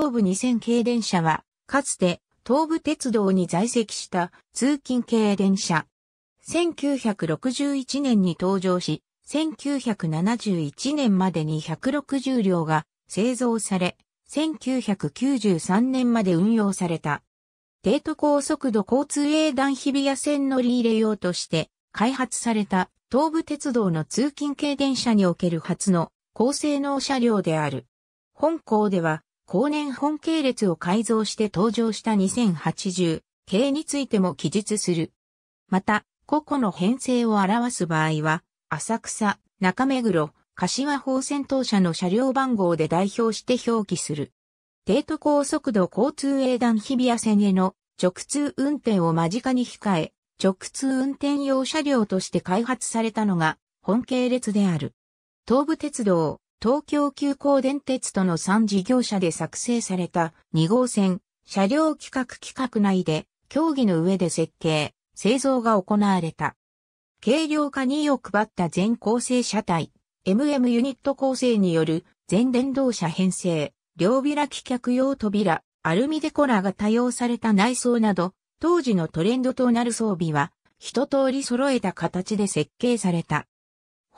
東武2000系電車は、かつて東武鉄道に在籍した通勤系電車。1961年に登場し、1971年までに160両が製造され、1993年まで運用された。帝都高速度交通営団日比谷線乗り入れ用として開発された東武鉄道の通勤系電車における初の高性能車両である。本校では後年本系列を改造して登場した2080系についても記述する。また、個々の編成を表す場合は、浅草、中目黒、柏方戦当車の車両番号で代表して表記する。帝都高速度交通営団日比谷線への直通運転を間近に控え、直通運転用車両として開発されたのが本系列である。東武鉄道、東京急行電鉄との3事業者で作成された2号線車両企画企画内で競技の上で設計、製造が行われた。軽量化2を配った全構成車体、MM ユニット構成による全電動車編成、両開き客用扉、アルミデコラが多用された内装など、当時のトレンドとなる装備は、一通り揃えた形で設計された。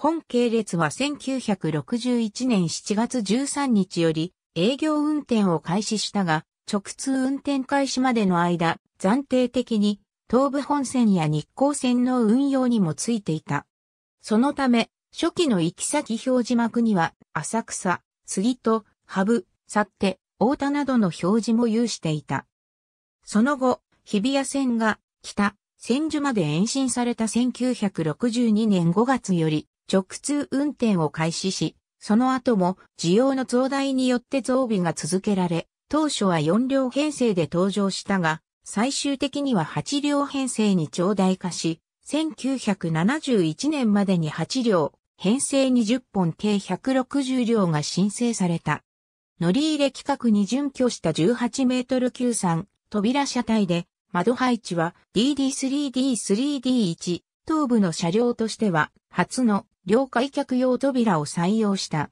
本系列は1961年7月13日より営業運転を開始したが、直通運転開始までの間、暫定的に東武本線や日光線の運用にもついていた。そのため、初期の行き先表示幕には、浅草、杉戸、羽生、去って、大田などの表示も有していた。その後、日比谷線が北、千住まで延伸された1962年5月より、直通運転を開始し、その後も需要の増大によって増備が続けられ、当初は4両編成で登場したが、最終的には8両編成に長大化し、1971年までに8両、編成20本計160両が申請された。乗り入れ規格に準拠した18メートル級3、扉車体で、窓配置は DD3D3D1、頭部の車両としては初の両開脚用扉を採用した。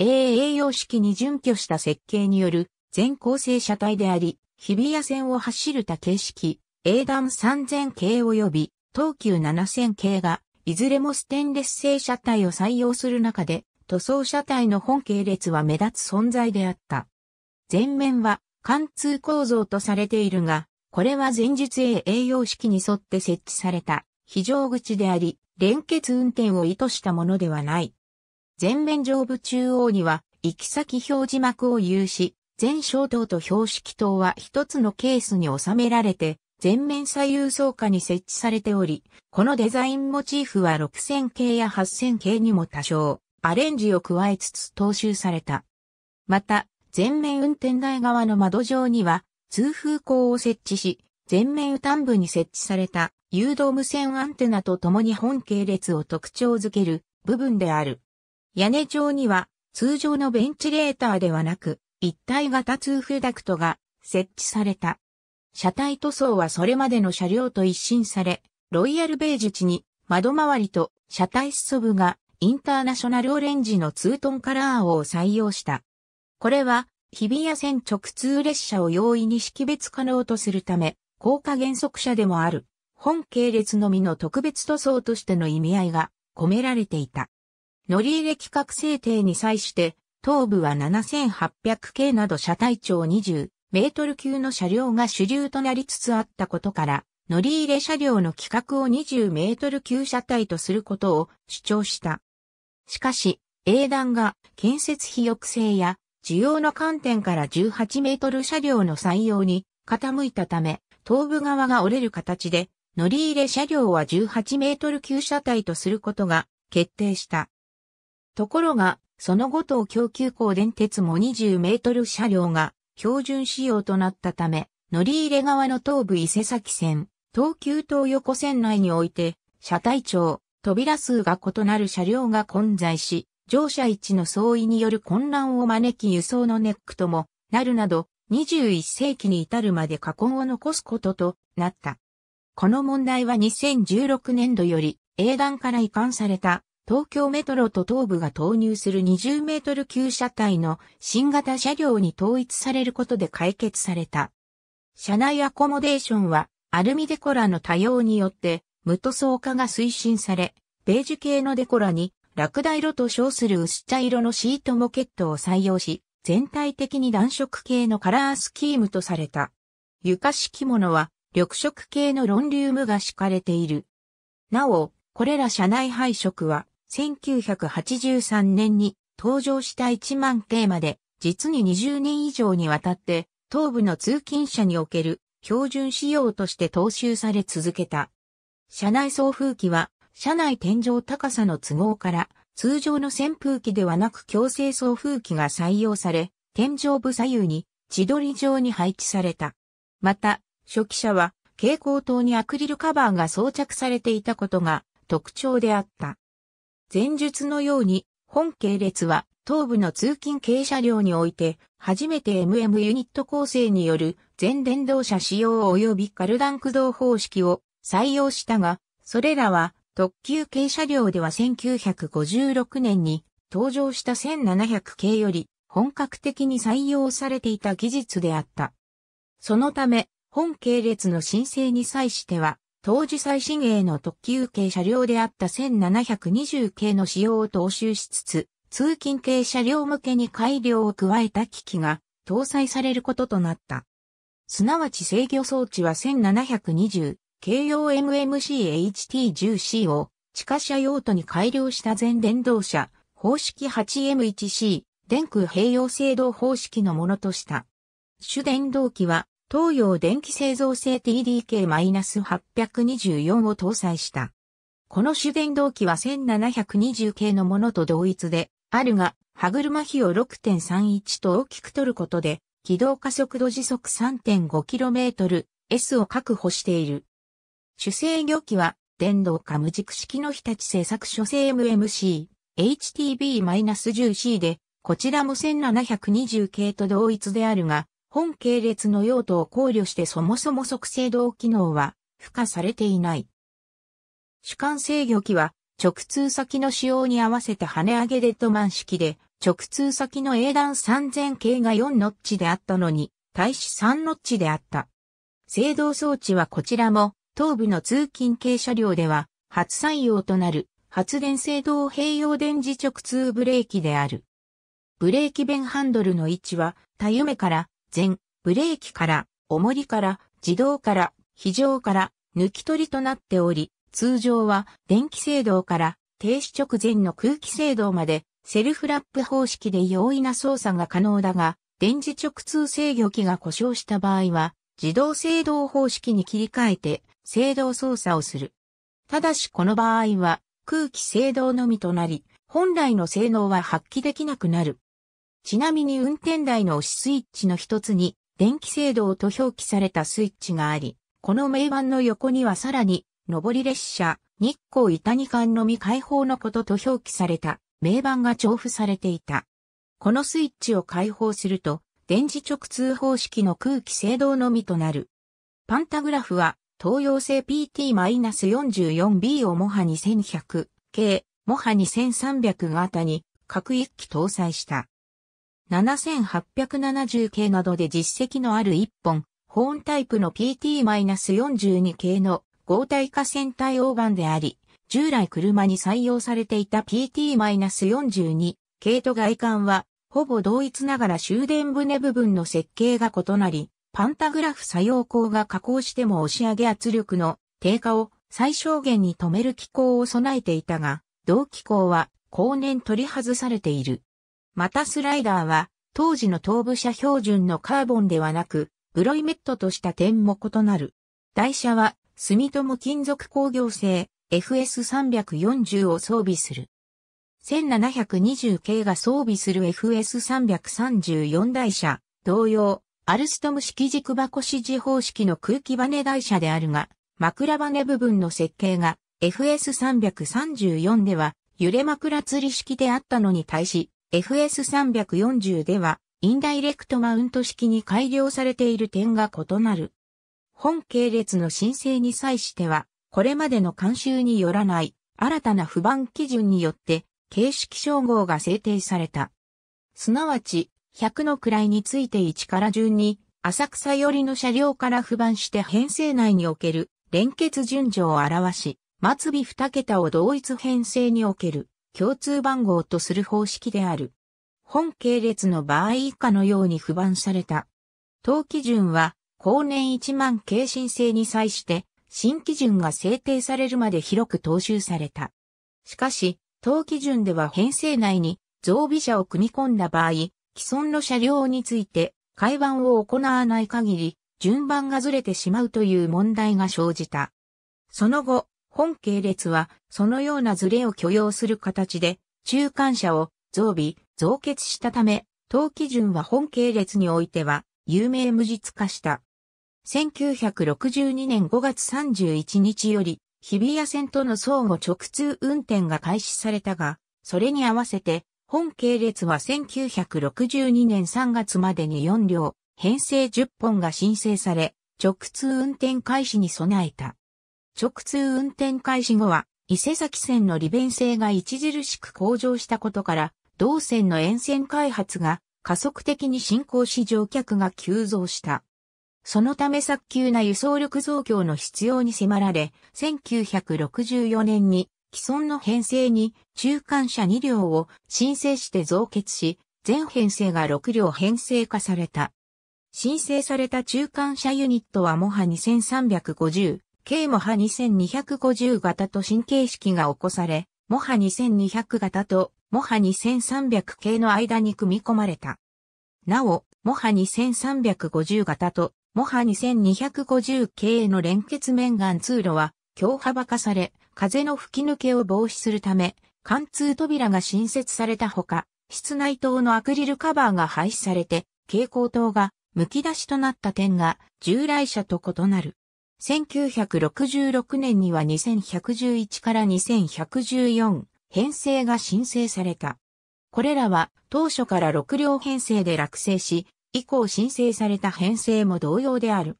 AA 様式に準拠した設計による全構成車体であり、日比谷線を走る多形式、A 段3000系及び東急7000系が、いずれもステンレス製車体を採用する中で、塗装車体の本系列は目立つ存在であった。前面は貫通構造とされているが、これは前述 AA 様式に沿って設置された非常口であり、連結運転を意図したものではない。前面上部中央には、行き先表示幕を有し、前小灯と標識灯は一つのケースに収められて、前面左右装下に設置されており、このデザインモチーフは6000系や8000系にも多少、アレンジを加えつつ踏襲された。また、前面運転台側の窓上には、通風口を設置し、前面端部に設置された誘導無線アンテナと共に本系列を特徴づける部分である。屋根上には通常のベンチレーターではなく一体型通風ダクトが設置された。車体塗装はそれまでの車両と一新され、ロイヤルベージュ地に窓周りと車体裾部がインターナショナルオレンジのツートンカラーを採用した。これは日比谷線直通列車を容易に識別可能とするため、効果原則者でもある、本系列のみの特別塗装としての意味合いが込められていた。乗り入れ規格制定に際して、頭部は7800系など車体長20メートル級の車両が主流となりつつあったことから、乗り入れ車両の規格を20メートル級車体とすることを主張した。しかし、英断が建設費抑制や需要の観点から18メートル車両の採用に傾いたため、頭部側が折れる形で、乗り入れ車両は18メートル級車体とすることが決定した。ところが、その後東京急行電鉄も20メートル車両が標準仕様となったため、乗り入れ側の東部伊勢崎線、東急東横線内において、車体長、扉数が異なる車両が混在し、乗車位置の相違による混乱を招き輸送のネックともなるなど、21世紀に至るまで禍根を残すこととなった。この問題は2016年度より英断から移管された東京メトロと東部が投入する20メートル級車体の新型車両に統一されることで解決された。車内アコモデーションはアルミデコラの多用によって無塗装化が推進され、ベージュ系のデコラに落第色と称する薄茶色のシートモケットを採用し、全体的に暖色系のカラースキームとされた。床敷物は緑色系のロンリウムが敷かれている。なお、これら車内配色は1983年に登場した1万テーマで実に20年以上にわたって東部の通勤者における標準仕様として踏襲され続けた。車内送風機は車内天井高さの都合から通常の扇風機ではなく強制送風機が採用され、天井部左右に地取り状に配置された。また、初期車は蛍光灯にアクリルカバーが装着されていたことが特徴であった。前述のように、本系列は東部の通勤軽車両において、初めて MM ユニット構成による全電動車使用及びカルダン駆動方式を採用したが、それらは特急系車両では1956年に登場した1700系より本格的に採用されていた技術であった。そのため、本系列の申請に際しては、当時最新鋭の特急系車両であった1720系の仕様を踏襲しつつ、通勤系車両向けに改良を加えた機器が搭載されることとなった。すなわち制御装置は1720、軽用 m m c h t 1 0 c を地下車用途に改良した全電動車、方式 8M1C、電空併用制動方式のものとした。主電動機は、東洋電気製造製 TDK-824 を搭載した。この主電動機は1720系のものと同一で、あるが、歯車比を6.31と大きく取ることで、軌道加速度時速 3.5km、S を確保している。主制御機は、電動か無軸式の日立製作所製 MMC、HTB-10C で、こちらも1720系と同一であるが、本系列の用途を考慮してそもそも即制動機能は付加されていない。主管制御機は直通先の仕様に合わせた跳ね上げデッドマン式で直通先の A 段3000系が4ノッチであったのに対し3ノッチであった。制動装置はこちらも東部の通勤系車両では、初採用となる、発電制動併用電磁直通ブレーキである。ブレーキ弁ハンドルの位置は、たゆめから、前、ブレーキから、重りから、自動から、非常から、抜き取りとなっており、通常は、電気制動から、停止直前の空気制動まで、セルフラップ方式で容易な操作が可能だが、電磁直通制御機が故障した場合は、自動制動方式に切り替えて、制動操作をする。ただしこの場合は空気制動のみとなり、本来の性能は発揮できなくなる。ちなみに運転台の押しスイッチの一つに電気制動と表記されたスイッチがあり、この名板の横にはさらに、上り列車、日光伊谷間のみ開放のことと表記された名板が重複されていた。このスイッチを開放すると、電磁直通方式の空気制動のみとなる。パンタグラフは東洋製 PT-44B をモハ2100系、モハ2300型に各一機搭載した。7870系などで実績のある一本、ホーンタイプの PT-42 系の合体化船対応版であり、従来車に採用されていた PT-42 系と外観は、ほぼ同一ながら終電船部分の設計が異なり、パンタグラフ作用光が加工しても押し上げ圧力の低下を最小限に止める機構を備えていたが、同機構は後年取り外されている。またスライダーは当時の頭部車標準のカーボンではなく、ブロイメットとした点も異なる。台車は住友金属工業製 FS340 を装備する。1720系が装備する FS334 台車、同様、アルストム式軸箱支持方式の空気バネ台車であるが、枕バネ部分の設計が FS334 では揺れ枕吊り式であったのに対し、FS340 ではインダイレクトマウント式に改良されている点が異なる。本系列の申請に際しては、これまでの慣習によらない新たな不満基準によって形式称号が制定された。すなわち、100の位について1から順に、浅草寄りの車両から不番して編成内における連結順序を表し、末尾2桁を同一編成における共通番号とする方式である。本系列の場合以下のように不番された。当基準は、後年1万系申請に際して、新基準が制定されるまで広く踏襲された。しかし、当基準では編成内に増備者を組み込んだ場合、既存の車両について、改版を行わない限り、順番がずれてしまうという問題が生じた。その後、本系列は、そのようなズレを許容する形で、中間車を増備、増結したため、当基準は本系列においては、有名無実化した。1962年5月31日より、日比谷線との相互直通運転が開始されたが、それに合わせて、本系列は1962年3月までに4両、編成10本が申請され、直通運転開始に備えた。直通運転開始後は、伊勢崎線の利便性が著しく向上したことから、同線の沿線開発が加速的に進行し乗客が急増した。そのため早急な輸送力増強の必要に迫られ、1964年に既存の編成に中間車2両を申請して増結し、全編成が6両編成化された。申請された中間車ユニットはモハ2350、K モハ2250型と新形式が起こされ、モハ2200型とモハ2300系の間に組み込まれた。なお、モハ2350型とモハ2250系の連結面眼通路は強幅化され、風の吹き抜けを防止するため、貫通扉が新設されたほか、室内灯のアクリルカバーが廃止されて、蛍光灯が剥き出しとなった点が従来車と異なる。1966年には2111から2114編成が申請された。これらは当初から6両編成で落成し、以降申請された編成も同様である。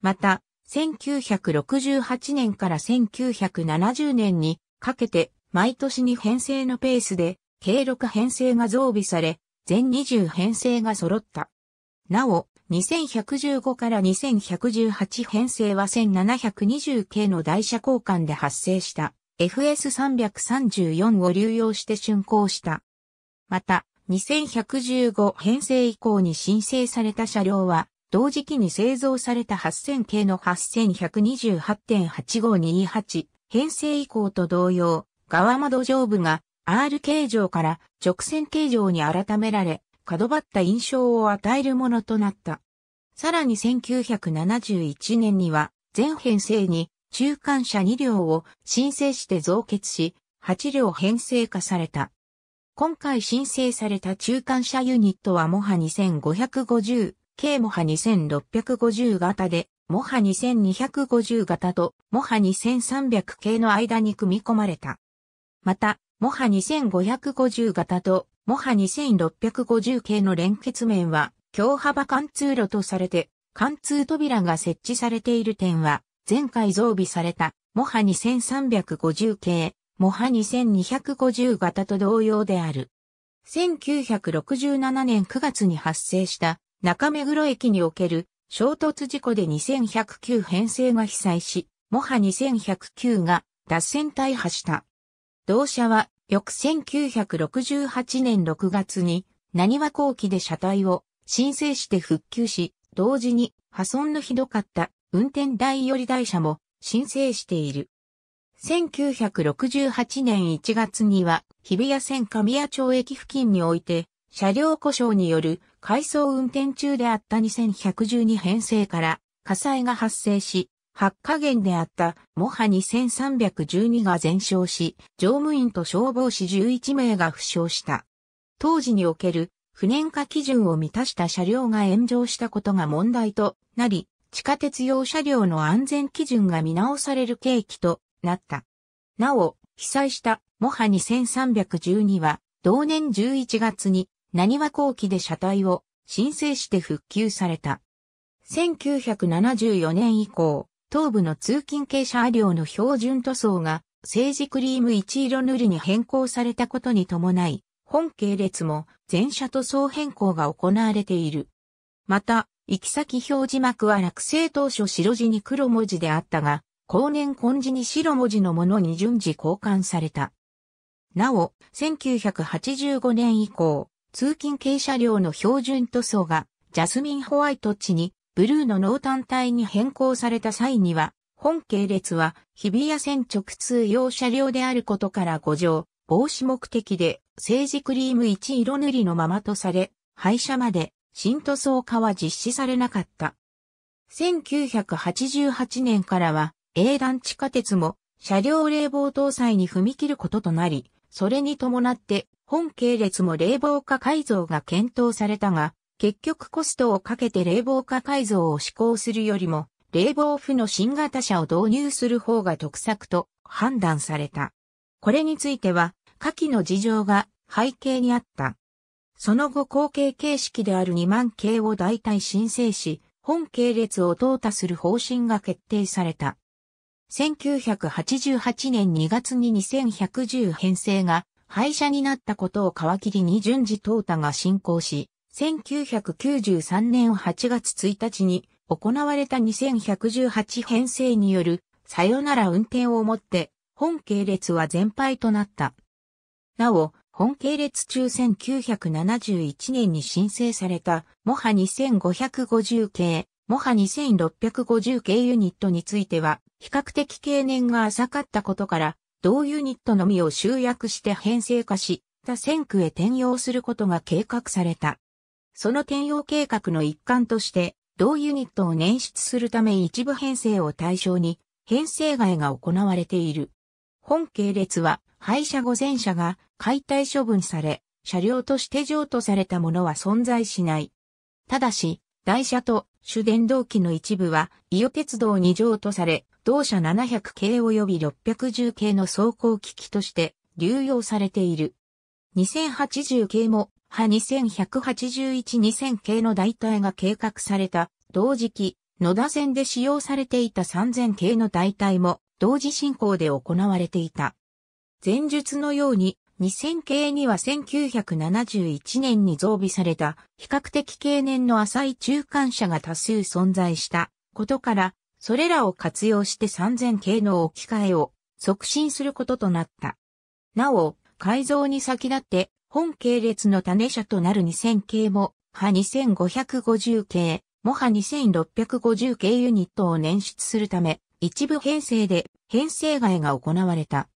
また、1968年から1970年にかけて毎年に編成のペースで計6編成が増備され、全20編成が揃った。なお、2115から2118編成は1 7 2 0系の台車交換で発生した FS334 を流用して竣工した。また、2115編成以降に申請された車両は同時期に製造された8000系の8128.8528編成以降と同様、側窓上部が R 形状から直線形状に改められ、角張った印象を与えるものとなった。さらに1971年には、全編成に中間車2両を申請して増結し、8両編成化された。今回申請された中間車ユニットはもは2550、軽モハ2650型で、モハ2250型とモハ2300系の間に組み込まれた。また、モハ2550型とモハ2650系の連結面は、強幅貫通路とされて、貫通扉が設置されている点は、前回増備されたモハ2350系、モハ2250型と同様である。1967年9月に発生した中目黒駅における衝突事故で2109編成が被災し、もは2109が脱線大破した。同社は翌1968年6月に何和後期で車体を申請して復旧し、同時に破損のひどかった運転台より台車も申請している。1968年1月には日比谷線神谷町駅付近において車両故障による改装運転中であった2112編成から火災が発生し、発火源であったモハ2312が全焼し、乗務員と消防士11名が負傷した。当時における不燃化基準を満たした車両が炎上したことが問題となり、地下鉄用車両の安全基準が見直される契機となった。なお、被災したモハ2312は同年11月に何は後期で車体を申請して復旧された。1974年以降、東部の通勤系車両の標準塗装が、政治クリーム一色塗りに変更されたことに伴い、本系列も全車塗装変更が行われている。また、行き先表示幕は落成当初白地に黒文字であったが、後年根字に白文字のものに順次交換された。なお、1985年以降、通勤軽車両の標準塗装がジャスミンホワイト地にブルーの濃淡帯に変更された際には、本系列は日比谷線直通用車両であることから5乗、防止目的で、政治クリーム1色塗りのままとされ、廃車まで新塗装化は実施されなかった。1988年からは、A 団地下鉄も車両冷房搭載に踏み切ることとなり、それに伴って本系列も冷房化改造が検討されたが、結局コストをかけて冷房化改造を施行するよりも、冷房負の新型車を導入する方が得策と判断された。これについては、下記の事情が背景にあった。その後後継形式である2万系を代替申請し、本系列を淘汰する方針が決定された。1988年2月に2110編成が廃車になったことを皮切りに順次淘汰が進行し、1993年8月1日に行われた2118編成によるさよなら運転をもって本系列は全廃となった。なお、本系列中1971年に申請されたモハ2550系モハ2650系ユニットについては、比較的経年が浅かったことから、同ユニットのみを集約して編成化し、他戦区へ転用することが計画された。その転用計画の一環として、同ユニットを捻出するため一部編成を対象に、編成外が行われている。本系列は、廃車後全車が解体処分され、車両として譲渡されたものは存在しない。ただし、台車と主電動機の一部は、伊予鉄道2乗とされ、同社700系及び610系の走行機器として流用されている。2080系も、派2181-2000系の代替が計画された、同時期、野田線で使用されていた3000系の代替も、同時進行で行われていた。前述のように、2000系には1971年に増備された比較的経年の浅い中間車が多数存在したことから、それらを活用して3000系の置き換えを促進することとなった。なお、改造に先立って本系列の種車となる2000系も、派2550系、もハ2650系ユニットを捻出するため、一部編成で編成外が行われた。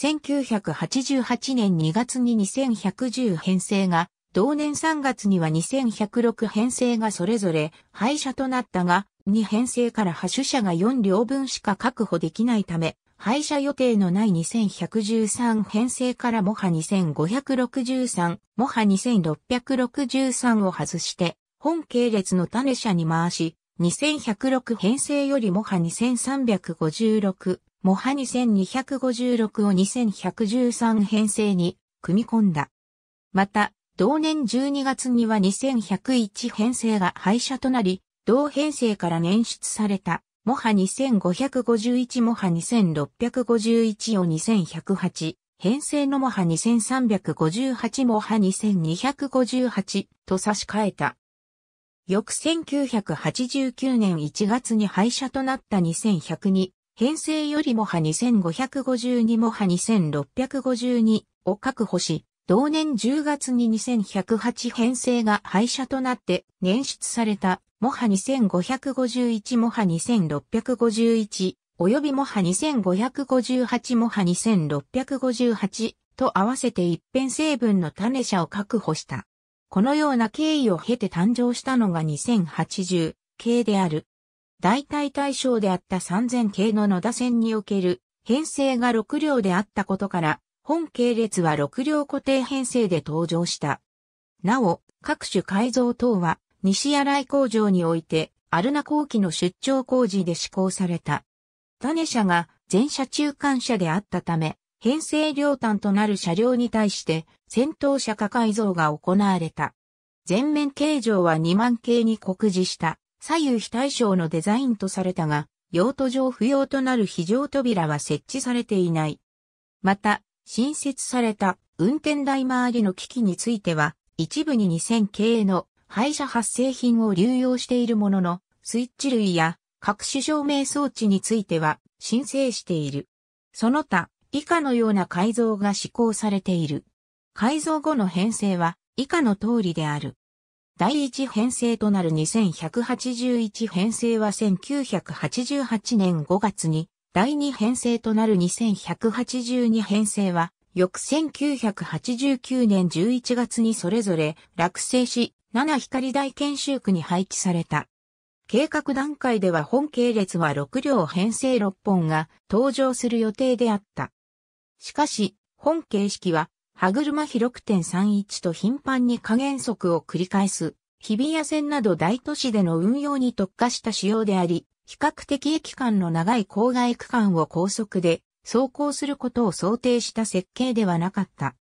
1988年2月に2110編成が、同年3月には2106編成がそれぞれ廃車となったが、2編成から派手車が4両分しか確保できないため、廃車予定のない2113編成からもは2563、もは2663を外して、本系列の種車に回し、2106編成よりもは2356、モハ2256を2113編成に組み込んだ。また、同年12月には2101編成が廃車となり、同編成から捻出された、モハ2551モハ2651を2108、編成のモハ2358モハ2258と差し替えた。翌1989年1月に廃車となった2102編成よりも派2552も派2652を確保し、同年10月に2108編成が廃車となって捻出された、もは2551もは2651及びもは2558もは2658と合わせて一辺成分の種車を確保した。このような経緯を経て誕生したのが2080系である。代替対象であった3000系の野田線における編成が6両であったことから、本系列は6両固定編成で登場した。なお、各種改造等は西新井工場において、アルナ工期の出張工事で施行された。種車が全車中間車であったため、編成両端となる車両に対して先頭車化改造が行われた。全面形状は2万系に告示した。左右非対称のデザインとされたが、用途上不要となる非常扉は設置されていない。また、新設された運転台周りの機器については、一部に2000系の廃車発生品を流用しているものの、スイッチ類や各種証明装置については申請している。その他、以下のような改造が施行されている。改造後の編成は以下の通りである。第1編成となる2181編成は1988年5月に、第2編成となる2182編成は、翌1989年11月にそれぞれ落成し、7光大研修区に配置された。計画段階では本系列は6両編成6本が登場する予定であった。しかし、本形式は歯車比6.31と頻繁に加減速を繰り返す、日比谷線など大都市での運用に特化した仕様であり、比較的駅間の長い郊外区間を高速で走行することを想定した設計ではなかった。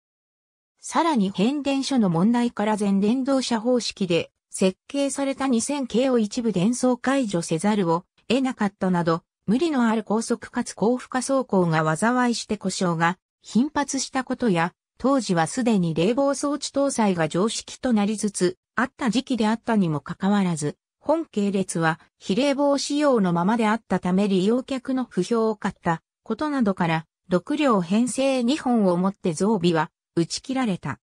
さらに変電所の問題から全電動車方式で設計された2000系を一部電装解除せざるを得なかったなど、無理のある高速かつ高負荷走行が災いして故障が頻発したことや、当時はすでに冷房装置搭載が常識となりつつあった時期であったにもかかわらず、本系列は非冷房仕様のままであったため利用客の不評を買ったことなどから、6両編成2本をもって増備は打ち切られた。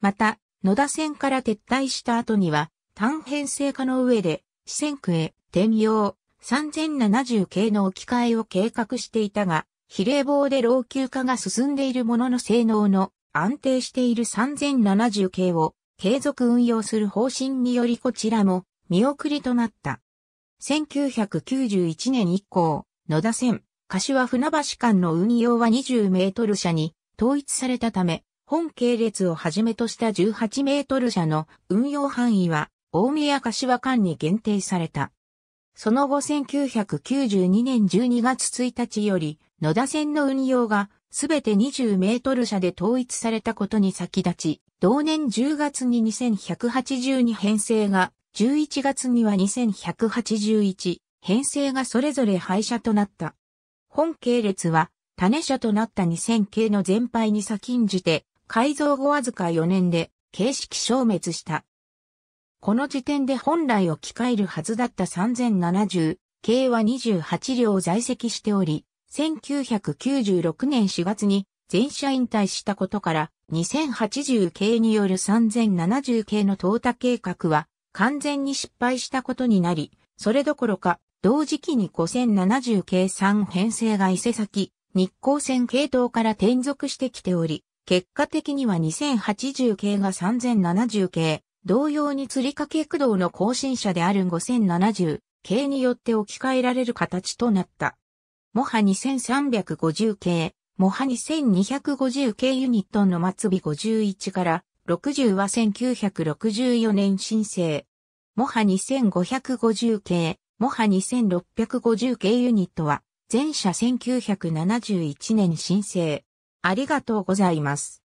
また、野田線から撤退した後には、単編成化の上で、四川区へ転用3070系の置き換えを計画していたが、比例棒で老朽化が進んでいるものの性能の安定している3070系を継続運用する方針によりこちらも見送りとなった。1991年以降、野田線、柏船橋間の運用は20メートル車に統一されたため、本系列をはじめとした18メートル車の運用範囲は大宮柏間に限定された。その後1992年12月1日より野田線の運用がすべて20メートル車で統一されたことに先立ち、同年10月に2182編成が、11月には2181編成がそれぞれ廃車となった。本系列は、種車となった2000系の全廃に先んじて、改造後わずか4年で、形式消滅した。この時点で本来置き換えるはずだった3070系は28両在籍しており、1996年4月に全社引退したことから2080系による3070系の淘汰計画は完全に失敗したことになり、それどころか同時期に5070系3編成が伊勢崎、日光線系統から転属してきており、結果的には2080系が3070系、同様に釣り掛け駆動の更新車である5070系によって置き換えられる形となった。モハ2350系、モハ2250系ユニットの末尾51から60は1964年申請。モハ2550系、モハ2650系ユニットは、全社1971年申請。ありがとうございます。